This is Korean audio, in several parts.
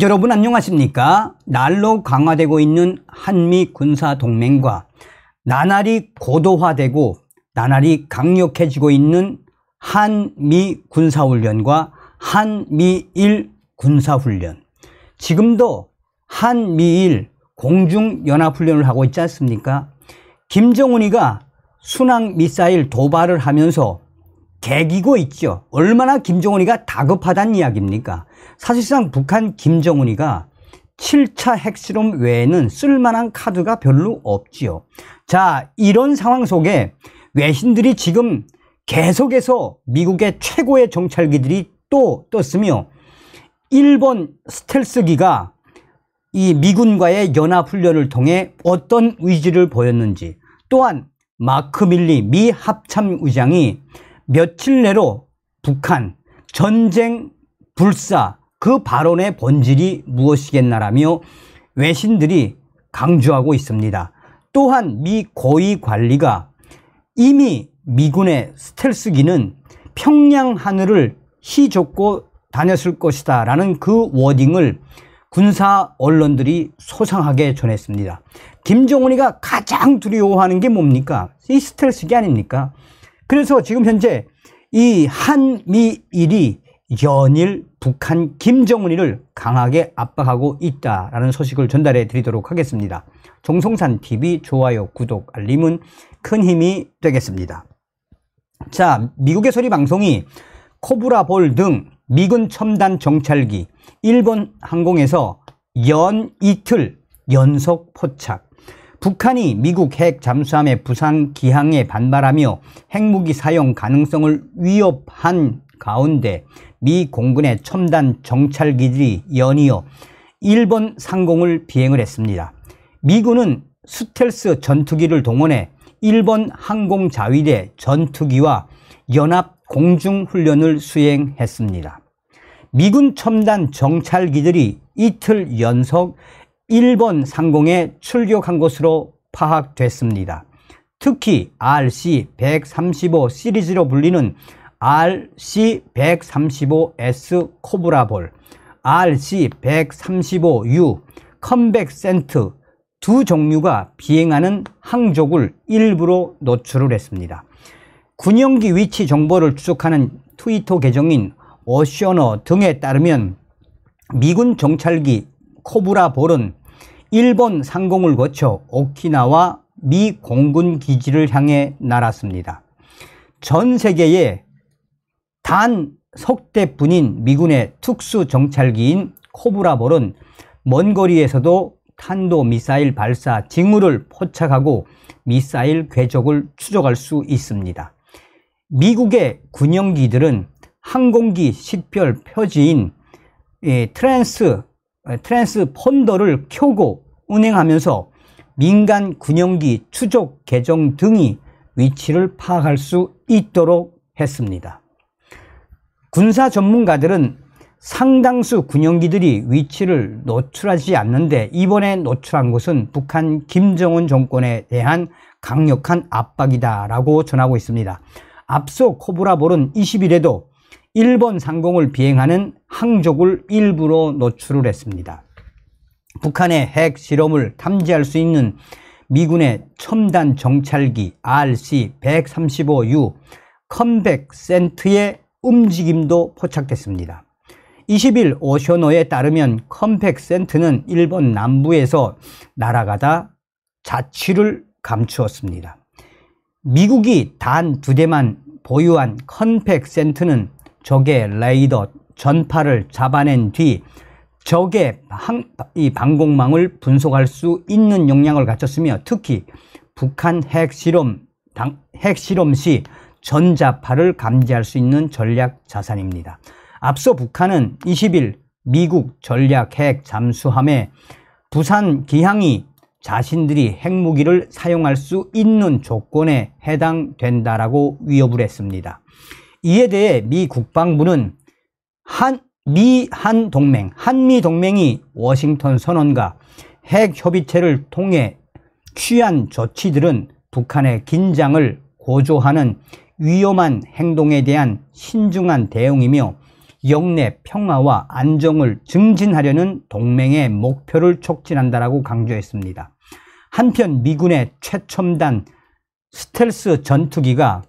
여러분 안녕하십니까? 날로 강화되고 있는 한미 군사동맹과 나날이 고도화되고 나날이 강력해지고 있는 한미 군사훈련과 한미일 군사훈련 지금도 한미일 공중연합훈련을 하고 있지 않습니까? 김정은이가 순항미사일 도발을 하면서 개기고 있죠. 얼마나 김정은이가 다급하단 이야기입니까? 사실상 북한 김정은이가 7차 핵실험 외에는 쓸만한 카드가 별로 없지요. 자, 이런 상황 속에 외신들이 지금 계속해서 미국의 최고의 정찰기들이 또 떴으며 일본 스텔스기가 이 미군과의 연합훈련을 통해 어떤 의지를 보였는지 또한 마크 밀리 미 합참의장이 며칠 내로 북한 전쟁 불사 그 발언의 본질이 무엇이겠나라며 외신들이 강조하고 있습니다. 또한 미 고위 관리가 이미 미군의 스텔스기는 평양 하늘을 희좁고 다녔을 것이다 라는 그 워딩을 군사 언론들이 소상하게 전했습니다. 김정은이가 가장 두려워하는 게 뭡니까? 이 스텔스기 아닙니까? 그래서 지금 현재 이 한미일이 연일 북한 김정은이를 강하게 압박하고 있다라는 소식을 전달해 드리도록 하겠습니다. 종성산 TV 좋아요, 구독, 알림은 큰 힘이 되겠습니다. 자, 미국의 소리 방송이 코브라 볼등 미군 첨단 정찰기 일본 항공에서 연 이틀 연속 포착 북한이 미국 핵 잠수함의 부상 기항에 반발하며 핵무기 사용 가능성을 위협한 가운데 미 공군의 첨단 정찰기들이 연이어 일본 상공을 비행을 했습니다. 미군은 스텔스 전투기를 동원해 일본 항공자위대 전투기와 연합 공중훈련을 수행했습니다. 미군 첨단 정찰기들이 이틀 연속 일본 상공에 출격한 것으로 파악됐습니다. 특히 RC-135 시리즈로 불리는 RC-135S 코브라볼, RC-135U, 컴백 센트 두 종류가 비행하는 항족을 일부러 노출을 했습니다. 군용기 위치 정보를 추적하는 트위터 계정인 오셔너 등에 따르면 미군 정찰기 코브라 볼은 일본 상공을 거쳐 오키나와 미 공군 기지를 향해 날았습니다. 전 세계에 단석 대뿐인 미군의 특수 정찰기인 코브라볼은 먼 거리에서도 탄도 미사일 발사 징후를 포착하고 미사일 궤적을 추적할 수 있습니다. 미국의 군용기들은 항공기 식별 표지인 예, 트랜스 트랜스폰더를 켜고 운행하면서 민간 군용기 추적 계정 등이 위치를 파악할 수 있도록 했습니다. 군사 전문가들은 상당수 군용기들이 위치를 노출하지 않는데 이번에 노출한 것은 북한 김정은 정권에 대한 강력한 압박이다라고 전하고 있습니다. 앞서 코브라볼은 20일에도 일본 상공을 비행하는 항족을 일부러 노출을 했습니다. 북한의 핵 실험을 탐지할 수 있는 미군의 첨단 정찰기 RC-135U 컴백 센트의 움직임도 포착됐습니다. 20일 오셔노에 따르면 컴백 센트는 일본 남부에서 날아가다 자취를 감추었습니다. 미국이 단 두 대만 보유한 컴백 센트는 적의 레이더 전파를 잡아낸 뒤 적의 항, 이 방공망을 분석할 수 있는 용량을 갖췄으며 특히 북한 핵실험, 당, 핵실험 시 전자파를 감지할 수 있는 전략 자산입니다. 앞서 북한은 20일 미국 전략 핵 잠수함에 부산 기항이 자신들이 핵무기를 사용할 수 있는 조건에 해당된다라고 위협을 했습니다. 이에 대해 미 국방부는 한, 미한 동맹, 한미 동맹이 워싱턴 선언과 핵 협의체를 통해 취한 조치들은 북한의 긴장을 고조하는 위험한 행동에 대한 신중한 대응이며 영내 평화와 안정을 증진하려는 동맹의 목표를 촉진한다라고 강조했습니다. 한편 미군의 최첨단 스텔스 전투기가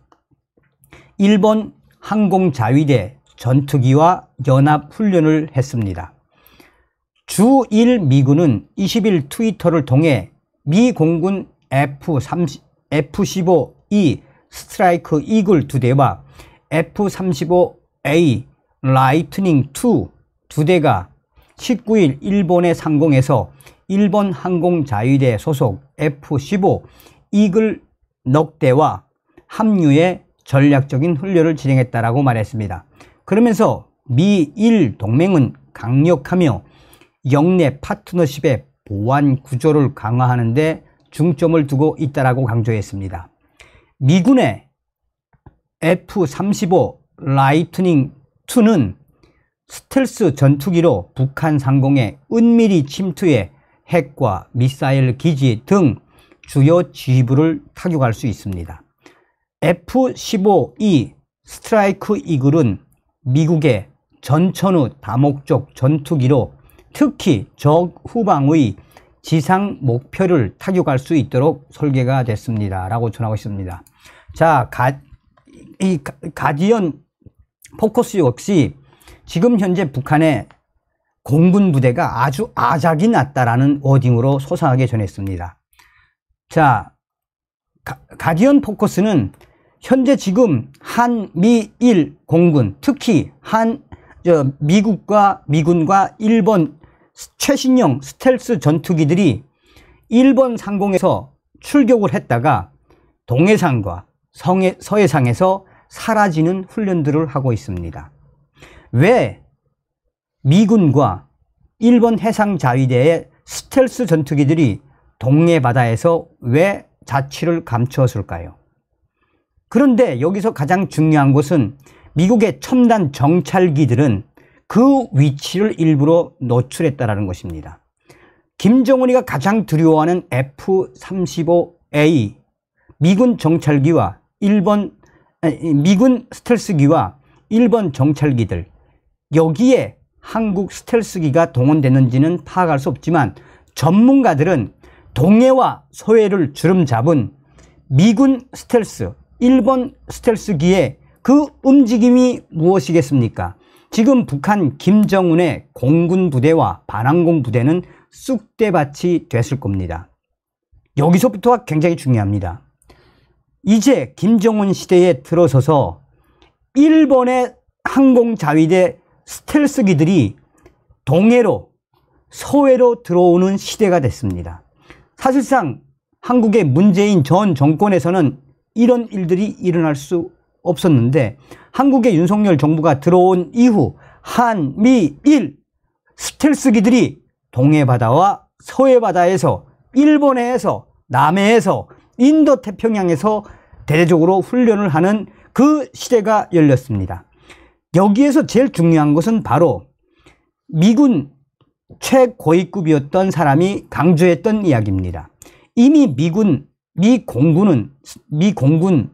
일본 항공자위대 전투기와 연합훈련을 했습니다. 주일 미군은 20일 트위터를 통해 미 공군 F-30, F-15E 스트라이크 이글 2대와 F-35A 라이트닝 2 2대가 19일 일본의 상공에서 일본 항공자위대 소속 F-15 이글 넉대와 합류해 전략적인 훈련을 진행했다라고 말했습니다. 그러면서 미일 동맹은 강력하며 영내 파트너십의 보완 구조를 강화하는 데 중점을 두고 있다라고 강조했습니다. 미군의 F-35 라이트닝 2는 스텔스 전투기로 북한 상공에 은밀히 침투해 핵과 미사일 기지 등 주요 지휘부를 타격할 수 있습니다. F-15E 스트라이크 이글은 미국의 전천후 다목적 전투기로 특히 적 후방의 지상 목표를 타격할 수 있도록 설계가 됐습니다. 라고 전하고 있습니다. 자, 가, 이 가디언 포커스 역시 지금 현재 북한의 공군 부대가 아주 아작이 났다라는 워딩으로 소상하게 전했습니다. 자, 가, 가디언 포커스는 현재 지금 한미일 공군 특히 한 미국과 미군과 일본 최신형 스텔스 전투기들이 일본 상공에서 출격을 했다가 동해상과 성해, 서해상에서 사라지는 훈련들을 하고 있습니다. 왜 미군과 일본 해상자위대의 스텔스 전투기들이 동해 바다에서 왜 자취를 감추었을까요? 그런데 여기서 가장 중요한 것은 미국의 첨단 정찰기들은 그 위치를 일부러 노출했다라는 것입니다. 김정은이가 가장 두려워하는 F-35A 미군 정찰기와 일본 미군 스텔스기와 일본 정찰기들 여기에 한국 스텔스기가 동원됐는지는 파악할 수 없지만 전문가들은 동해와 서해를 주름잡은 미군 스텔스 일본 스텔스기에 그 움직임이 무엇이겠습니까? 지금 북한 김정은의 공군 부대와 반항공 부대는 쑥대밭이 됐을 겁니다. 여기서부터가 굉장히 중요합니다. 이제 김정은 시대에 들어서서 일본의 항공자위대 스텔스기들이 동해로 서해로 들어오는 시대가 됐습니다. 사실상 한국의 문재인 전 정권에서는 이런 일들이 일어날 수 없었는데 한국의 윤석열 정부가 들어온 이후 한미일 스텔스기들이 동해바다와 서해바다에서 일본해에서 남해에서 인도 태평양에서 대대적으로 훈련을 하는 그 시대가 열렸습니다. 여기에서 제일 중요한 것은 바로 미군 최고위급이었던 사람이 강조했던 이야기입니다. 이미 미군 미 공군은 미 공군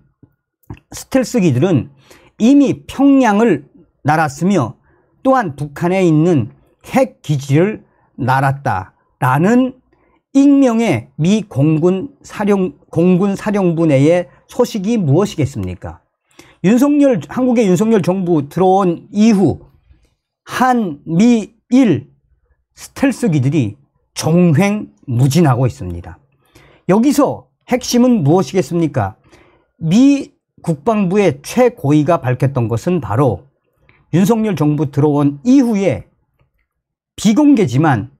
스텔스기들은 이미 평양을 날았으며 또한 북한에 있는 핵 기지를 날았다라는 익명의 미 공군 사령 공군 사령부 내의 소식이 무엇이겠습니까? 윤석열 한국의 윤석열 정부 들어온 이후 한미일 스텔스기들이 종횡무진하고 있습니다. 여기서 핵심은 무엇이겠습니까? 미 국방부의 최고위가 밝혔던 것은 바로 윤석열 정부 들어온 이후에 비공개지만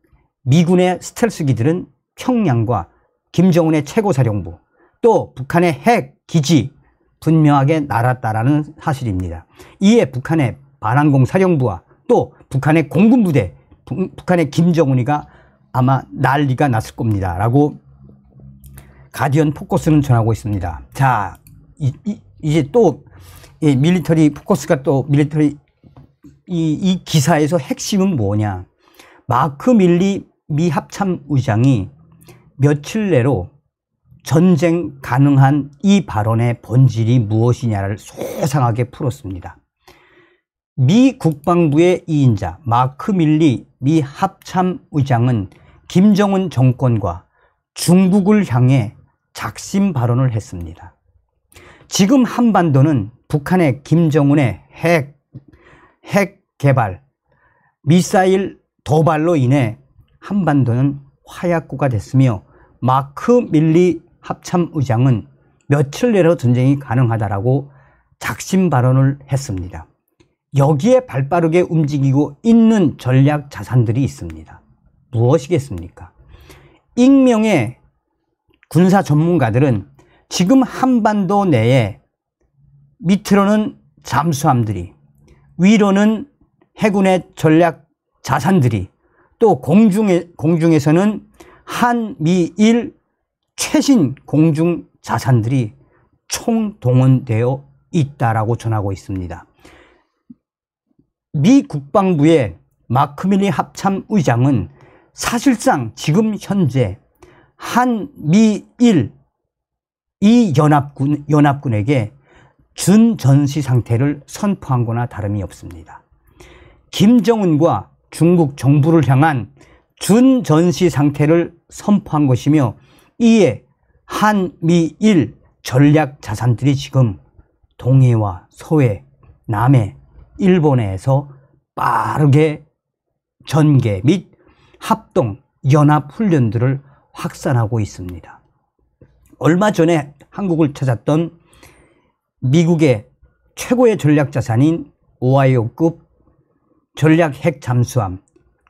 미군의 스텔스기들은 평양과 김정은의 최고사령부 또 북한의 핵기지 분명하게 날았다라는 사실입니다. 이에 북한의 반항공 사령부와 또 북한의 공군부대 북한의 김정은이가 아마 난리가 났을 겁니다. 라고 가디언 포커스는 전하고 있습니다. 자, 이, 이 제또 예, 밀리터리 포커스가 또 밀리터리 이, 이 기사에서 핵심은 뭐냐? 마크 밀리 미 합참 의장이 며칠 내로 전쟁 가능한 이 발언의 본질이 무엇이냐를 소상하게 풀었습니다. 미 국방부의 이인자 마크 밀리 미 합참 의장은 김정은 정권과 중국을 향해 작심 발언을 했습니다. 지금 한반도는 북한의 김정은의 핵, 핵 개발, 미사일 도발로 인해 한반도는 화약구가 됐으며 마크 밀리 합참 의장은 며칠 내로 전쟁이 가능하다라고 작심 발언을 했습니다. 여기에 발빠르게 움직이고 있는 전략 자산들이 있습니다. 무엇이겠습니까? 익명의 군사 전문가들은 지금 한반도 내에 밑으로는 잠수함들이 위로는 해군의 전략 자산들이 또 공중에, 공중에서는 한미일 최신 공중 자산들이 총동원되어 있다라고 전하고 있습니다. 미 국방부의 마크밀리 합참 의장은 사실상 지금 현재 한미일 이 연합군, 연합군에게 준전시 상태를 선포한 거나 다름이 없습니다. 김정은과 중국 정부를 향한 준전시 상태를 선포한 것이며 이에 한미일 전략 자산들이 지금 동해와 서해, 남해, 일본에서 빠르게 전개 및 합동 연합 훈련들을 확산하고 있습니다. 얼마 전에 한국을 찾았던 미국의 최고의 전략 자산인 오하이오급 전략 핵 잠수함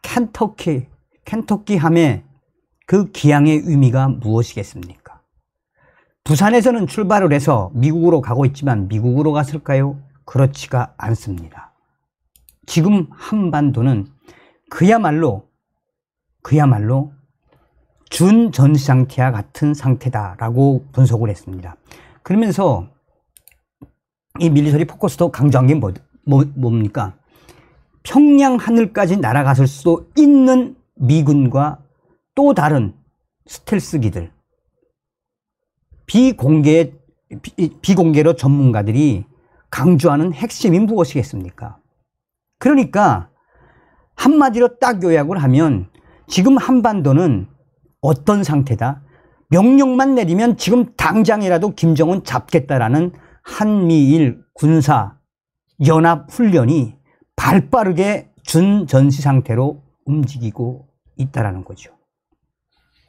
켄터키 켄터키 함의 그 기항의 의미가 무엇이겠습니까? 부산에서는 출발을 해서 미국으로 가고 있지만 미국으로 갔을까요? 그렇지가 않습니다. 지금 한반도는 그야말로 그야말로 준전 시장태와 같은 상태다라고 분석을 했습니다. 그러면서 이 밀리터리 포커스도 강조한 게 뭐, 뭐, 뭡니까? 평양 하늘까지 날아갔을 수도 있는 미군과 또 다른 스텔스기들 비공개 비, 공개로 전문가들이 강조하는 핵심이 무엇이겠습니까? 그러니까 한마디로 딱 요약을 하면 지금 한반도는 어떤 상태다. 명령만 내리면 지금 당장이라도 김정은 잡겠다라는 한미일 군사 연합 훈련이 발빠르게 준전시 상태로 움직이고 있다라는 거죠.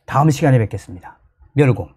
다음 시간에 뵙겠습니다. 멸공